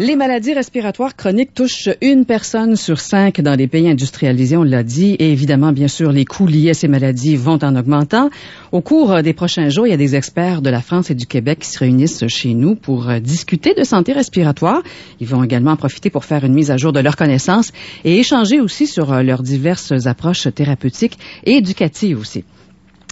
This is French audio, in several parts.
Les maladies respiratoires chroniques touchent une personne sur cinq dans les pays industrialisés, on l'a dit, et évidemment, bien sûr, les coûts liés à ces maladies vont en augmentant. Au cours euh, des prochains jours, il y a des experts de la France et du Québec qui se réunissent chez nous pour euh, discuter de santé respiratoire. Ils vont également profiter pour faire une mise à jour de leurs connaissances et échanger aussi sur euh, leurs diverses approches thérapeutiques et éducatives aussi.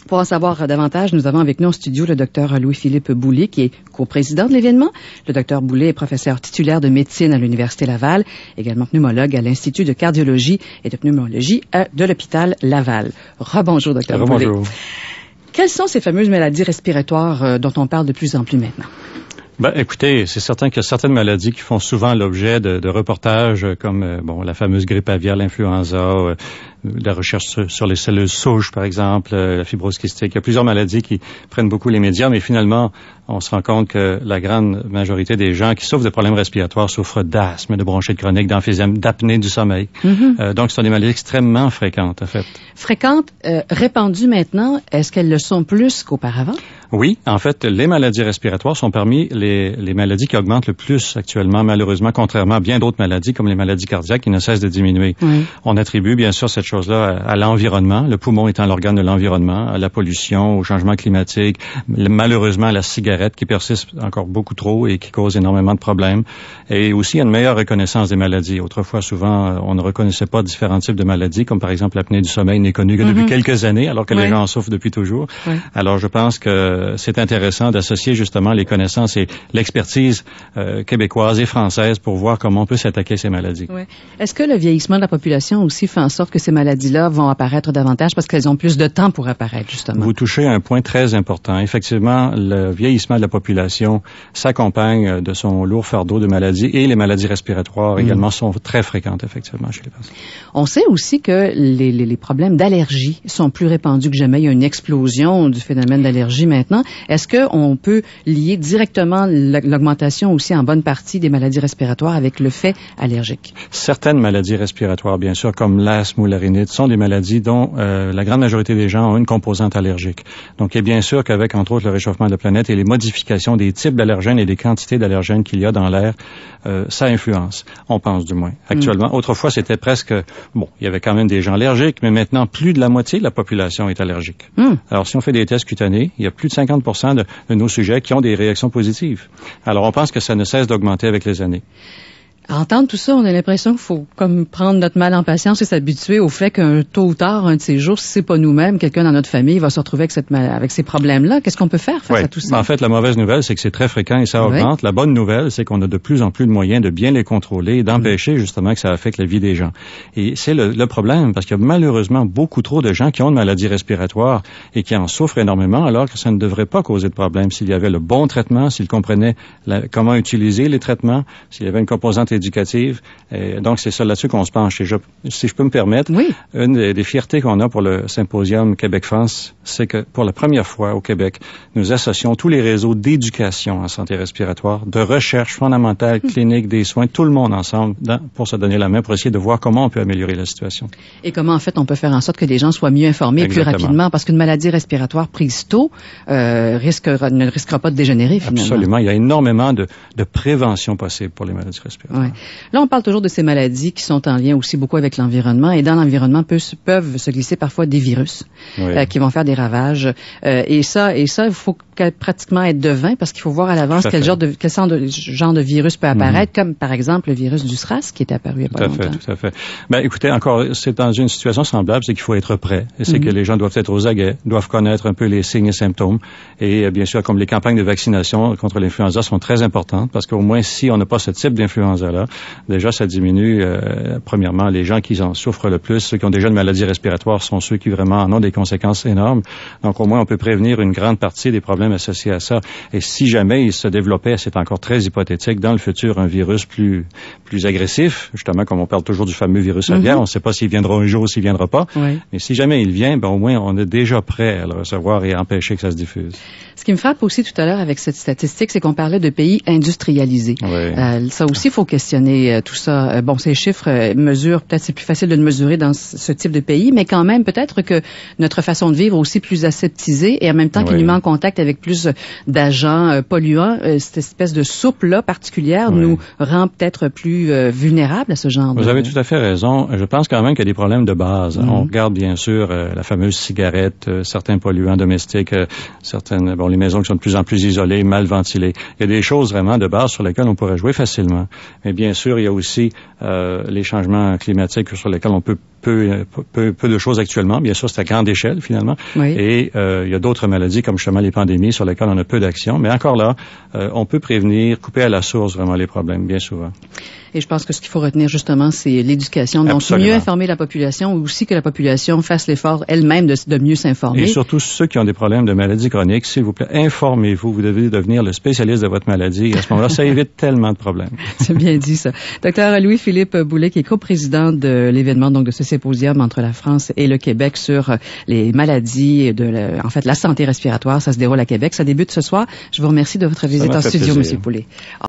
Pour en savoir euh, davantage, nous avons avec nous en studio le docteur Louis-Philippe Boulet, qui est coprésident de l'événement. Le docteur Boulet est professeur titulaire de médecine à l'Université Laval, également pneumologue à l'Institut de cardiologie et de pneumologie euh, de l'hôpital Laval. Rebonjour, docteur Boulet. Quelles sont ces fameuses maladies respiratoires euh, dont on parle de plus en plus maintenant? Ben, écoutez, c'est certain qu'il y a certaines maladies qui font souvent l'objet de, reportages comme bon la fameuse grippe aviaire, l'influenza, la recherche sur les cellules souches, par exemple, euh, la fibrose kystique. Il y a plusieurs maladies qui prennent beaucoup les médias, mais finalement, on se rend compte que la grande majorité des gens qui souffrent de problèmes respiratoires souffrent d'asthme, de bronchite chronique, d'emphysème, d'apnée du sommeil. Mm-hmm. Euh, donc, ce sont des maladies extrêmement fréquentes, en fait. Fréquentes, euh, répandues maintenant, est-ce qu'elles le sont plus qu'auparavant? Oui, en fait, les maladies respiratoires sont parmi les, maladies qui augmentent le plus actuellement, malheureusement, contrairement à bien d'autres maladies comme les maladies cardiaques qui ne cessent de diminuer. On attribue bien sûr cette là à, l'environnement, le poumon étant l'organe de l'environnement, à la pollution, au changement climatique, malheureusement à la cigarette qui persiste encore beaucoup trop et qui cause énormément de problèmes, et aussi à une meilleure reconnaissance des maladies. Autrefois, souvent, euh, on ne reconnaissait pas différents types de maladies, comme par exemple l'apnée du sommeil n'est connue que depuis mhm. quelques années, alors que les gens en souffrent depuis toujours. Alors, je pense que c'est intéressant d'associer justement les connaissances et l'expertise euh, québécoise et française pour voir comment on peut s'attaquer à ces maladies. Oui. Est-ce que le vieillissement de la population aussi fait en sorte que ces maladies maladies-là vont apparaître davantage parce qu'elles ont plus de temps pour apparaître, justement. Vous touchez un point très important. Effectivement, le vieillissement de la population s'accompagne euh, de son lourd fardeau de maladies et les maladies respiratoires mm. également sont très fréquentes, effectivement, chez les personnes. On sait aussi que les, les problèmes d'allergie sont plus répandus que jamais. Il y a une explosion du phénomène d'allergie maintenant. Est-ce qu'on peut lier directement l'augmentation aussi en bonne partie des maladies respiratoires avec le fait allergique? Certaines maladies respiratoires, bien sûr, comme l'asthme ou la rhinite, sont des maladies dont euh, la grande majorité des gens ont une composante allergique. Donc, il est bien sûr qu'avec, entre autres, le réchauffement de la planète et les modifications des types d'allergènes et des quantités d'allergènes qu'il y a dans l'air, euh, ça influence, on pense du moins, mm. actuellement. Autrefois, c'était presque, bon, il y avait quand même des gens allergiques, mais maintenant, plus de la moitié de la population est allergique. Mm. Alors, si on fait des tests cutanés, il y a plus de 50 de nos sujets qui ont des réactions positives. Alors, on pense que ça ne cesse d'augmenter avec les années entendre tout ça, on a l'impression qu'il faut comme prendre notre mal en patience et s'habituer au fait qu'un tôt ou tard, un de ces jours, si c'est pas nous-mêmes, quelqu'un dans notre famille va se retrouver avec, cette, avec ces problèmes-là. Qu'est-ce qu'on peut faire face à tout ça? Ben, en fait, la mauvaise nouvelle, c'est que c'est très fréquent et ça augmente. La bonne nouvelle, c'est qu'on a de plus en plus de moyens de bien les contrôler et d'empêcher justement que ça affecte la vie des gens. Et c'est le, le, problème parce qu'il y a malheureusement beaucoup trop de gens qui ont une maladies respiratoires et qui en souffrent énormément alors que ça ne devrait pas causer de problème s'il y avait le bon traitement, s'ils comprenaient la, comment utiliser les traitements, s'il y avait une composante éducative. donc, c'est ça là-dessus qu'on se penche. si je peux me permettre, une des, fiertés qu'on a pour le symposium Québec-France, c'est que pour la première fois au Québec, nous associons tous les réseaux d'éducation en santé respiratoire, de recherche fondamentale, hmm. clinique, des soins, tout le monde ensemble pour se donner la main, pour essayer de voir comment on peut améliorer la situation. Et comment, en fait, on peut faire en sorte que les gens soient mieux informés plus rapidement, parce qu'une maladie respiratoire prise tôt euh, ne risquera pas de dégénérer, finalement. Absolument. Il y a énormément de, prévention possible pour les maladies respiratoires. Là, on parle toujours de ces maladies qui sont en lien aussi beaucoup avec l'environnement. Et dans l'environnement peuvent se glisser parfois des virus euh, qui vont faire des ravages. Euh, et ça, et ça, il faut pratiquement être devin parce qu'il faut voir à l'avance quel genre de quel genre de virus peut mhm. apparaître, comme par exemple le virus du SRAS qui est apparu il y a tout à Fait, tout à fait. Ben, écoutez, encore, c'est dans une situation semblable, c'est qu'il faut être prêt. C'est mhm. que les gens doivent être aux aguets, doivent connaître un peu les signes et symptômes. Et euh, bien sûr, comme les campagnes de vaccination contre l'influenza sont très importantes parce qu'au moins si on n'a pas ce type d'influenza déjà, ça diminue, euh, premièrement, les gens qui en souffrent le plus, ceux qui ont déjà une maladie respiratoire sont ceux qui vraiment en ont des conséquences énormes. Donc, au moins, on peut prévenir une grande partie des problèmes associés à ça. Et si jamais il se développait, c'est encore très hypothétique, dans le futur, un virus plus, plus agressif, justement, comme on parle toujours du fameux virus mhm. aviaire, on ne sait pas s'il viendra un jour ou s'il viendra pas. Mais si jamais il vient, ben, au moins, on est déjà prêt à le recevoir et à empêcher que ça se diffuse. Ce qui me frappe aussi tout à l'heure avec cette statistique, c'est qu'on parlait de pays industrialisés. Euh, ça aussi, il faut que questionner euh, tout ça. Euh, bon, ces chiffres euh, mesurent, peut-être c'est plus facile de le mesurer dans ce type de pays, mais quand même, peut-être que notre façon de vivre aussi plus aseptisée et en même temps qu'il qu'il met en contact avec plus d'agents polluants, cette espèce de soupe-là particulière nous rend peut-être plus vulnérables à ce genre Vous avez tout à fait raison. Je pense quand même qu'il y a des problèmes de base. Hein. Mhm. On regarde bien sûr la fameuse cigarette, certains polluants domestiques, certaines, bon, les maisons qui sont de plus en plus isolées, mal ventilées. Il y a des choses vraiment de base sur lesquelles on pourrait jouer facilement. Mais bien sûr, il y a aussi euh, les changements climatiques sur lesquels on peut peu, peu, peu de choses actuellement. Bien sûr, c'est à grande échelle finalement. Et euh, il y a d'autres maladies comme justement les pandémies sur lesquelles on a peu d'action. Mais encore là, euh, on peut prévenir, couper à la source vraiment les problèmes bien souvent. Et je pense que ce qu'il faut retenir justement, c'est l'éducation. Donc, mieux informer la population ou aussi que la population fasse l'effort elle-même de, mieux s'informer. Et surtout, ceux qui ont des problèmes de maladies chroniques, s'il vous plaît, informez-vous. Vous devez devenir le spécialiste de votre maladie. à ce moment-là, ça évite tellement de problèmes. C'est bien dit, ça. Docteur Louis-Philippe Boulet, qui est coprésident de l'événement, donc de ce symposium entre la France et le Québec sur les maladies de, la, en fait, la santé respiratoire. Ça se déroule à Québec. Ça débute ce soir. Je vous remercie de votre visite en studio, Monsieur Boulet.